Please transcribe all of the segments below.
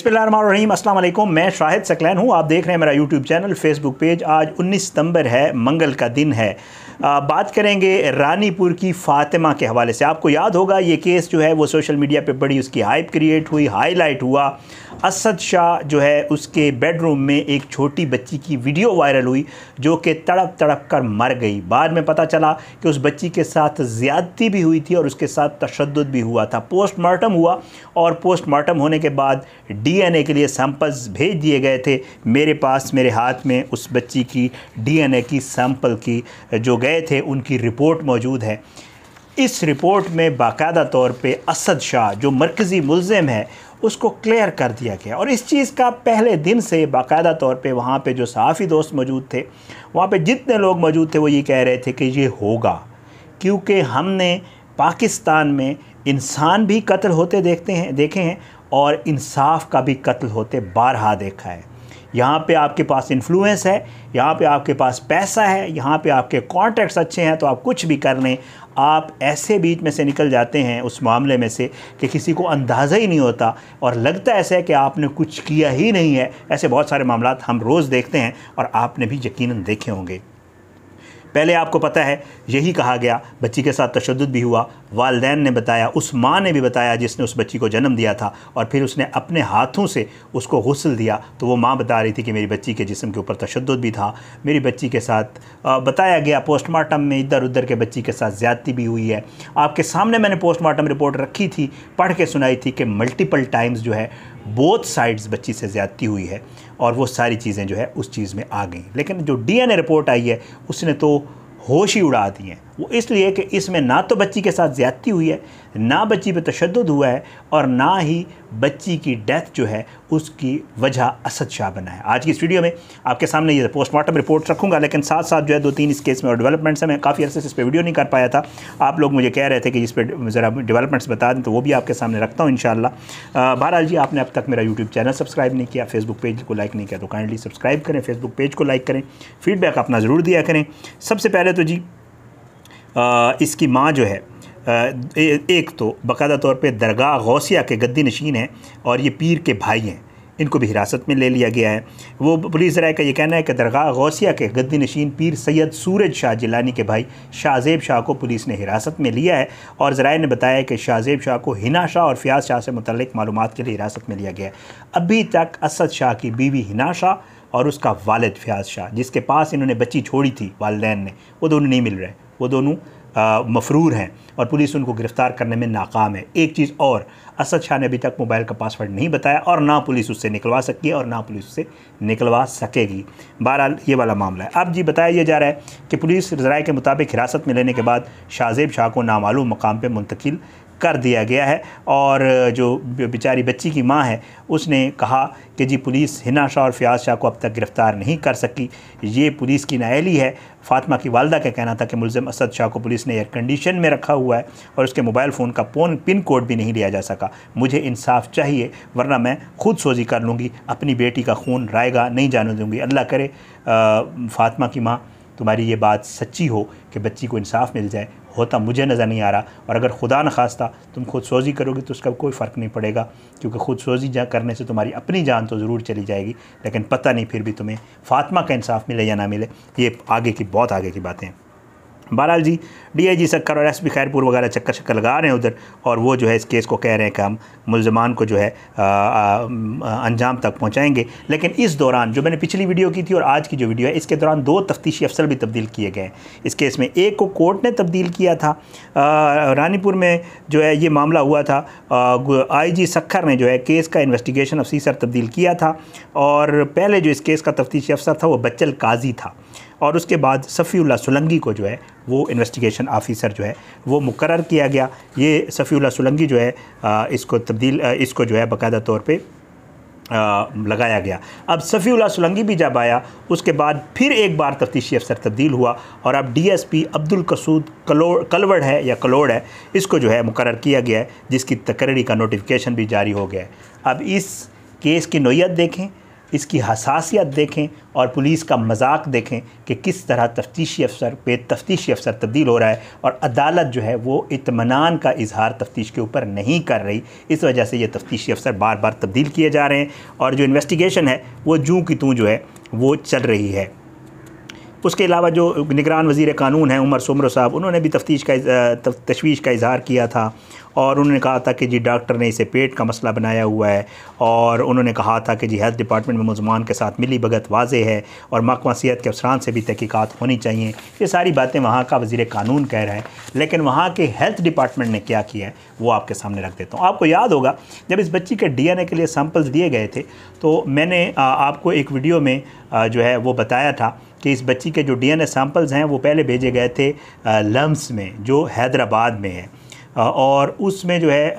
अस्सलाम अल्लाम मैं शाहिद सकलैन हूँ आप देख रहे हैं मेरा यूट्यूब चैनल फेसबुक पेज आज 19 सितंबर है मंगल का दिन है आ, बात करेंगे रानीपुर की फ़ातिमा के हवाले से आपको याद होगा ये केस जो है वो सोशल मीडिया पे बड़ी उसकी हाइप क्रिएट हुई हाईलाइट हुआ असद शाह जो है उसके बेडरूम में एक छोटी बच्ची की वीडियो वायरल हुई जो कि तड़प तड़प कर मर गई बाद में पता चला कि उस बच्ची के साथ ज़्यादती भी हुई थी और उसके साथ तशद भी हुआ था पोस्टमार्टम हुआ और पोस्टमार्टम होने के बाद डी डीएनए के लिए सैंपल्स भेज दिए गए थे मेरे पास मेरे हाथ में उस बच्ची की डीएनए की सैंपल की जो गए थे उनकी रिपोर्ट मौजूद है इस रिपोर्ट में बाकायदा तौर पे असद शाह जो मरकज़ी मुलम है उसको क्लियर कर दिया गया और इस चीज़ का पहले दिन से बाकायदा तौर पे वहाँ पे जो सहाफ़ी दोस्त मौजूद थे वहाँ पे जितने लोग मौजूद थे वो ये कह रहे थे कि ये होगा क्योंकि हमने पाकिस्तान में इंसान भी कत्ल होते देखते हैं देखे हैं और इंसाफ का भी कत्ल होते बारहा देखा है यहाँ पे आपके पास इन्फ्लुएंस है यहाँ पे आपके पास पैसा है यहाँ पे आपके कॉन्टैक्ट्स अच्छे हैं तो आप कुछ भी कर लें आप ऐसे बीच में से निकल जाते हैं उस मामले में से कि किसी को अंदाज़ा ही नहीं होता और लगता ऐसा है कि आपने कुछ किया ही नहीं है ऐसे बहुत सारे मामला हम रोज़ देखते हैं और आपने भी यकीन देखे होंगे पहले आपको पता है यही कहा गया बच्ची के साथ तशद भी हुआ वालदेन ने बताया उस माँ ने भी बताया जिसने उस बच्ची को जन्म दिया था और फिर उसने अपने हाथों से उसको गसल दिया तो वो माँ बता रही थी कि मेरी बच्ची के जिसम के ऊपर तशद भी था मेरी बच्ची के साथ बताया गया पोस्टमार्टम में इधर उधर के बच्ची के साथ ज़्यादती भी हुई है आपके सामने मैंने पोस्टमार्टम रिपोर्ट रखी थी पढ़ के सुनाई थी कि मल्टीपल टाइम्स जो है बोथ साइड्स बच्ची से ज़्यादती हुई है और वो सारी चीज़ें जो है उस चीज़ में आ गई लेकिन जो डीएनए रिपोर्ट आई है उसने तो होश ही उड़ा दिए हैं वो इसलिए कि इसमें ना तो बच्ची के साथ ज़्यादती हुई है ना बच्ची पे तशद हुआ है और ना ही बच्ची की डेथ जो है उसकी वजह असद शाह बना है आज की इस वीडियो में आपके सामने ये पोस्टमार्टम रिपोर्ट रखूँगा लेकिन साथ साथ जो है दो तीन इस केस में और डेवलपमेंट्स हैं मैं काफ़ी अर्से इस पर वीडियो नहीं कर पाया था आप लोग मुझे कह रहे थे कि इस पर ज़रा डेवलपमेंट्स बता दें तो वो भी आपके सामने रखता हूँ इन बहरहाल जी आपने अब तक मेरा यूट्यूब चैनल सब्सक्राइब नहीं किया फेसबुक पेज को लाइक नहीं किया तो काइंडली सब्सक्राइब करें फेसबुक पेज को लाइक करें फीडबैक अपना ज़रूर दिया करें सबसे पहले तो जी इसकी माँ जो है एक तो बाकायदा तौर पे दरगाह गौसिया के गद्दी नशीन हैं और ये पीर के भाई हैं इनको भी हिरासत में ले लिया गया है वो पुलिस राय का ये कहना है कि दरगाह गौसिया के गद्दी नशीन पीर सैयद सूरज शाह जिलानी के भाई शाहजेब शाह को पुलिस ने हिरासत में लिया है और ज़राए ने बताया कि शाहजेब शाह को हिना शाह और फ़ियाज़ शाह से मतलब मालूम के लिए हिरासत में लिया गया है अभी तक असद शाह की बीवी हिना शाह और उसका वालद फ़ियाज़ शाह जिसके पास इन्होंने बच्ची छोड़ी थी वालदेन ने वो दोनों नहीं मिल रहे वो दोनों मफरूर हैं और पुलिस उनको गिरफ़्तार करने में नाकाम है एक चीज़ और असद शाह ने अभी तक मोबाइल का पासवर्ड नहीं बताया और ना पुलिस उससे निकलवा सकती है और ना पुलिस उससे निकलवा सकेगी बहरहाल ये वाला मामला है अब जी बताया यह जा रहा है कि पुलिस जराए के मुताबिक हिरासत में लेने के बाद शाहजेब शाह को नामालूम मकाम पर मुंतकिल कर दिया गया है और जो बेचारी बच्ची की माँ है उसने कहा कि जी पुलिस हिना शाह और फ़याज शाह को अब तक गिरफ़्तार नहीं कर सकी ये पुलिस की नायली है फातिमा की वालदा का कहना था कि मुलजम असद शाह को पुलिस ने एयर कंडीशन में रखा हुआ है और उसके मोबाइल फ़ोन का फोन पिन कोड भी नहीं लिया जा सका होगा मुझे इंसाफ चाहिए वरना मैं खुद सोजी कर लूँगी अपनी बेटी का खून रायगा नहीं जाने दूँगी अल्लाह करे फातमा की माँ तुम्हारी ये बात सच्ची हो कि बच्ची को इंसाफ मिल जाए होता मुझे नज़र नहीं आ रहा और अगर खुदा न खास्ता तुम खुद सोजी करोगे तो उसका कोई फ़र्क नहीं पड़ेगा क्योंकि खुद सोजी जा करने से तुम्हारी अपनी जान तो ज़रूर चली जाएगी लेकिन पता नहीं फिर भी तुम्हें फातमा का इंसाफ मिले या ना मिले ये आगे की बहुत आगे की बातें हैं बहरहाल जी डीआईजी सक्कर और एसपी खैरपुर वगैरह चक्कर शक्कर लगा रहे हैं उधर और वो जो है इस केस को कह रहे हैं कि हम मुलजमान को जो है अंजाम तक पहुँचाएँगे लेकिन इस दौरान जो मैंने पिछली वीडियो की थी और आज की जो वीडियो है इसके दौरान दो तफ्तीशी अफसर भी तब्दील किए गए हैं इस केस में एक को कोर्ट ने तब्दील किया था आ, रानीपुर में जो है ये मामला हुआ था आई जी सक्खर ने जो है केस का इन्वेस्टिगेशन ऑफिसर तब्दील किया था और पहले जो इस केस का तफ्तीशी अफसर था वो बच्चल काजी था और उसके बाद सफ़ीला सुलंगी को जो है वो इन्वेस्टिगेशन आफ़िसर जो है वो मुकर किया गया ये सफ़ीला सुलंगी जो है इसको तब्दील इसको जो है बाकायदा तौर पर लगाया गया अब सफ़ीउल्ला सुलंगी भी जब आया उसके बाद फिर एक बार तफ्तीशी अफसर तब्दील हुआ और अब डीएसपी अब्दुल कसूद कलोड़ कलवड़ है या कलोड़ है इसको जो है मुकर किया गया है जिसकी तकर्री का नोटिफिकेशन भी जारी हो गया है अब इस केस की नोयत देखें इसकी हसासियत देखें और पुलिस का मजाक देखें कि किस तरह तफ्तीशी अफसर पे तफ्तीशी अफसर तब्दील हो रहा है और अदालत जो है वो इतमान का इजहार तफ्तीश के ऊपर नहीं कर रही इस वजह से ये तफ्तीशी अफसर बार बार तब्दील किए जा रहे हैं और जो इन्वेस्टिगेशन है वो जूँ की तू जो है वो चल रही है उसके अलावा जो निगरान वजीर कानून हैं उमर सुमर साहब उन्होंने भी तफ्तीश का तश्वीश तशवीश का इजहार किया था और उन्होंने कहा था कि जी डॉक्टर ने इसे पेट का मसला बनाया हुआ है और उन्होंने कहा था कि जी हेल्थ डिपार्टमेंट में मुज़मान के साथ मिली भगत वाजे है और महकमा सेहत के अफसरान से भी तहकीक़ात होनी चाहिए ये सारी बातें वहाँ का वजीर कानून कह रहा है लेकिन वहाँ के हेल्थ डिपार्टमेंट ने क्या किया है वो आपके सामने रख देता हूँ आपको याद होगा जब इस बच्ची के डी एन ए के लिए सैम्पल्स दिए गए थे तो मैंने आपको एक वीडियो में जो है वो बताया था कि इस बच्ची के जो डीएनए सैंपल्स हैं वो पहले भेजे गए थे लम्स में जो हैदराबाद में है और उसमें जो है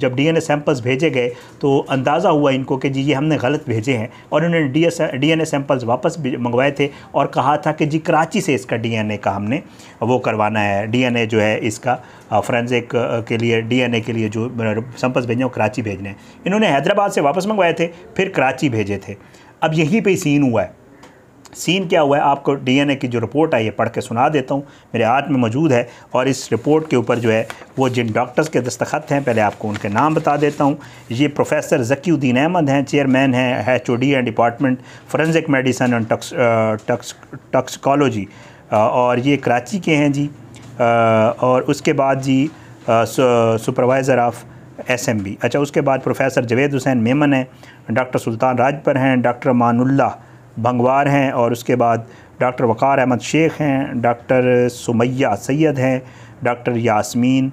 जब डीएनए सैंपल्स भेजे गए तो अंदाज़ा हुआ इनको कि जी ये हमने गलत भेजे हैं और इन्होंने डी डीएनए सैंपल्स वापस मंगवाए थे और कहा था कि जी कराची से इसका डीएनए का हमने वो करवाना है डीएनए जो है इसका फ्रेंसिक के लिए डीएनए के लिए जो सैंपल्स भेजने वो कराची भेजने हैं इन्होंने हैदराबाद से वापस मंगवाए थे फिर कराची भेजे थे अब यहीं पर सीन हुआ है सीन क्या हुआ है आपको डीएनए की जो रिपोर्ट आई है पढ़ के सुना देता हूँ मेरे हाथ में मौजूद है और इस रिपोर्ट के ऊपर जो है वो जिन डॉक्टर्स के दस्तखत हैं पहले आपको उनके नाम बता देता हूँ ये प्रोफेसर जकीुद्दीन अहमद हैं चेयरमैन हैं H O D and department forensic medicine and tox, tox, और ये कराची के हैं जी और उसके बाद जी supervisor of S M B अच्छा उसके बाद प्रोफेसर जवेद हुसैन मेमन हैं डॉक्टर सुल्तान राजपर हैं डॉक्टर मानुल्ला भंगवार हैं और उसके बाद डॉक्टर वक़ार अहमद शेख हैं डॉक्टर सुमैया सैद हैं डॉक्टर यासमीन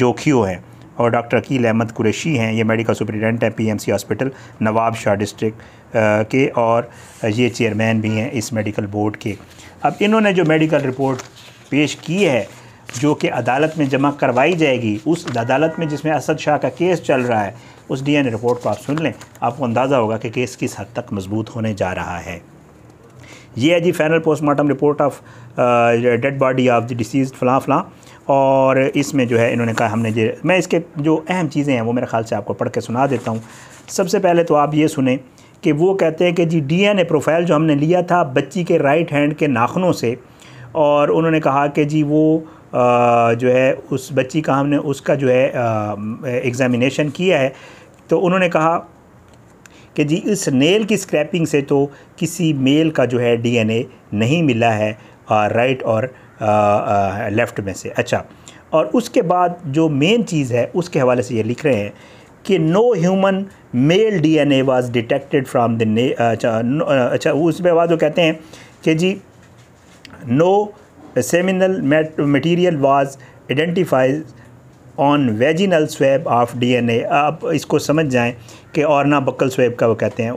जोखियो हैं और डॉक्टर अकील अहमद कुरेशी हैं ये मेडिकल सुप्रिटेंडेंट हैं PMC hospital Nawab Shah district के और ये चेयरमैन भी हैं इस मेडिकल बोर्ड के अब इन्होंने जो मेडिकल रिपोर्ट पेश की है जो कि अदालत में जमा करवाई जाएगी उस अदालत में जिसमें असद शाह का केस चल रहा है उस डीएनए रिपोर्ट को आप सुन लें आपको अंदाज़ा होगा कि केस किस हद तक मजबूत होने जा रहा है ये है जी final postmortem report of dead body of the deceased फ़लाँ फ़लाँ और इसमें जो है इन्होंने कहा हमने मैं इसके जो अहम चीज़ें हैं वो मेरे ख्याल से आपको पढ़ के सुना देता हूँ सबसे पहले तो आप ये सुने कि वो कहते हैं कि जी डीएनए प्रोफाइल जो हमने लिया था बच्ची के राइट हैंड के नाखनों से और उन्होंने कहा कि जी वो जो है उस बच्ची का हमने उसका जो है एग्ज़ामिनेशन किया है तो उन्होंने कहा कि जी इस नेल की स्क्रैपिंग से तो किसी मेल का जो है डीएनए नहीं मिला है राइट और लेफ़्ट में से अच्छा और उसके बाद जो मेन चीज़ है उसके हवाले से ये लिख रहे हैं कि no human male DNA was detected from the ने अच्छा, अच्छा उसके बाद वो कहते हैं कि जी no seminal mat- material was identified on vaginal swab of a आप इसको समझ जाएँ कि और ना बकल स्वेब का वो कहते हैं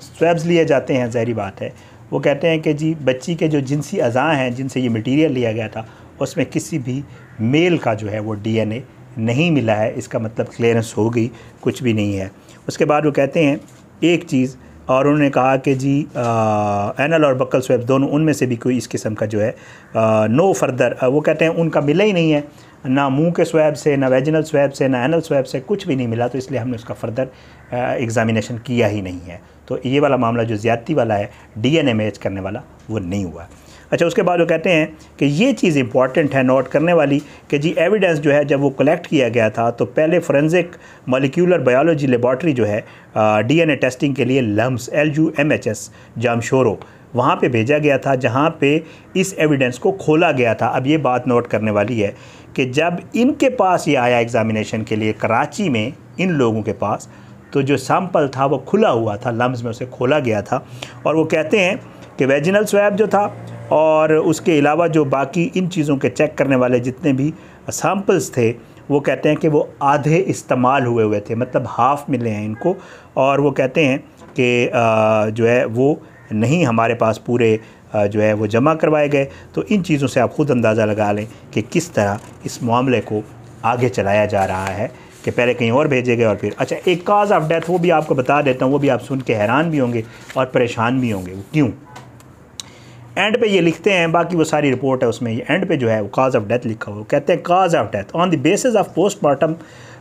स्वेब्स लिए जाते हैं जहरी बात है वो कहते हैं कि जी बच्ची के जो जिनसी अज़ा हैं जिनसे ये मटीरियल लिया गया था उसमें किसी भी मेल का जो है वो डी एन ए नहीं मिला है इसका मतलब क्लियरेंस हो गई कुछ भी नहीं है उसके बाद वो कहते हैं एक चीज़ और उन्होंने कहा कि जी एनल और बक्ल स्वेप दोनों उनमें से भी कोई इस किस्म का जो है आ, नो फर्दर वो कहते हैं उनका मिला ही नहीं है ना मुंह के स्वैब से ना वेजिनल स्वैब से ना एनल स्वैब से कुछ भी नहीं मिला तो इसलिए हमने उसका फर्दर एग्ज़ामिनेशन किया ही नहीं है तो ये वाला मामला जो ज़्यादती वाला है डी एन एम एच करने वाला वो नहीं हुआ अच्छा उसके बाद वो कहते हैं कि ये चीज़ इंपॉर्टेंट है नोट करने वाली कि जी एविडेंस जो है जब वो कलेक्ट किया गया था तो पहले फॉरेंसिक मोलिकुलर बायोलॉजी लेबॉर्ट्री जो है डीएनए टेस्टिंग के लिए LUMHS L U M H S Jamshoro वहाँ पर भेजा गया था जहाँ पर इस एविडेंस को खोला गया था अब ये बात नोट करने वाली है कि जब इनके पास ये आया एग्ज़ामिनेशन के लिए कराची में इन लोगों के पास तो जो सैम्पल था वो खुला हुआ था लम्स में उसे खोला गया था और वो कहते हैं कि वेजिनल स्वैब जो था और उसके अलावा जो बाकी इन चीज़ों के चेक करने वाले जितने भी सैम्पल्स थे वो कहते हैं कि वो आधे इस्तेमाल हुए हुए थे मतलब हाफ़ मिले हैं इनको और वो कहते हैं कि जो है वो नहीं हमारे पास पूरे जो है वो जमा करवाए गए तो इन चीज़ों से आप ख़ुद अंदाज़ा लगा लें कि किस तरह इस मामले को आगे चलाया जा रहा है कि पहले कहीं और भेजे गए और फिर अच्छा एक काज ऑफ डेथ वो भी आपको बता देता हूँ वो भी आप सुन के हैरान भी होंगे और परेशान भी होंगे क्यों एंड पे ये लिखते हैं बाकी वो सारी रिपोर्ट है उसमें ये एंड पे जो है वो काज ऑफ डेथ लिखा हुआ कहते हैं cause of death on the basis of postmortem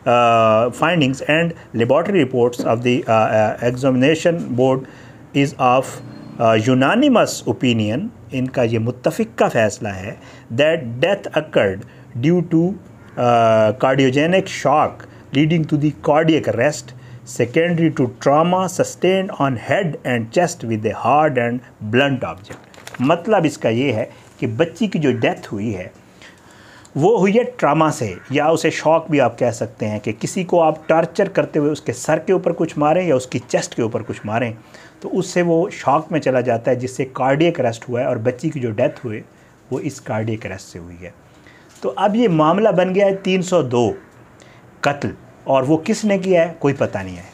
findings and laboratory reports of the examination board is of unanimous opinion इनका ये मुतफिक का फैसला है that death occurred due to cardiogenic shock leading to cardiac cardiac arrest secondary to trauma sustain on head and chest with a hard and blunt object मतलब इसका ये है कि बच्ची की जो डेथ हुई है वो हुई है ट्रामा से या उसे शौक भी आप कह सकते हैं कि किसी को आप टॉर्चर करते हुए उसके सर के ऊपर कुछ मारें या उसकी चेस्ट के ऊपर कुछ मारें तो उससे वो शॉक में चला जाता है जिससे कार्डियक अरेस्ट हुआ है और बच्ची की जो डेथ हुई वो इस कार्डियक अरेस्ट से हुई है तो अब ये मामला बन गया है 302 कत्ल और वो किसने किया है कोई पता नहीं है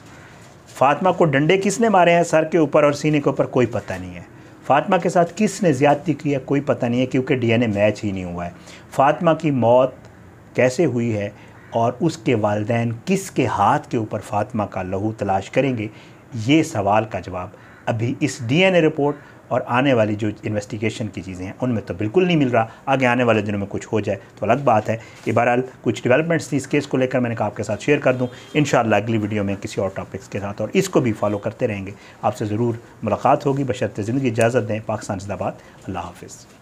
फातिमा को डंडे किसने मारे हैं सर के ऊपर और सीने के ऊपर कोई पता नहीं है फातिमा के साथ किसने ज़्यादती की है कोई पता नहीं है क्योंकि डीएनए मैच ही नहीं हुआ है फातिमा की मौत कैसे हुई है और उसके वालदेन किसके हाथ के ऊपर फातिमा का लहू तलाश करेंगे ये सवाल का जवाब अभी इस डीएनए रिपोर्ट और आने वाली जो इन्वेस्टिगेशन की चीज़ें हैं उनमें तो बिल्कुल नहीं मिल रहा आगे आने वाले दिनों में कुछ हो जाए तो अलग बात है ये बहरहाल कुछ डेवलपमेंट्स थी इस केस को लेकर मैंने कहा आपके साथ शेयर कर दूँ इन अगली वीडियो में किसी और टॉपिक्स के साथ और इसको भी फॉलो करते रहेंगे आपसे ज़रूर मुलाकात होगी बशरत ज़िंदगी इजाज़त दें पाकिस्तान जिंदाबाद अल्लाह हाफिज़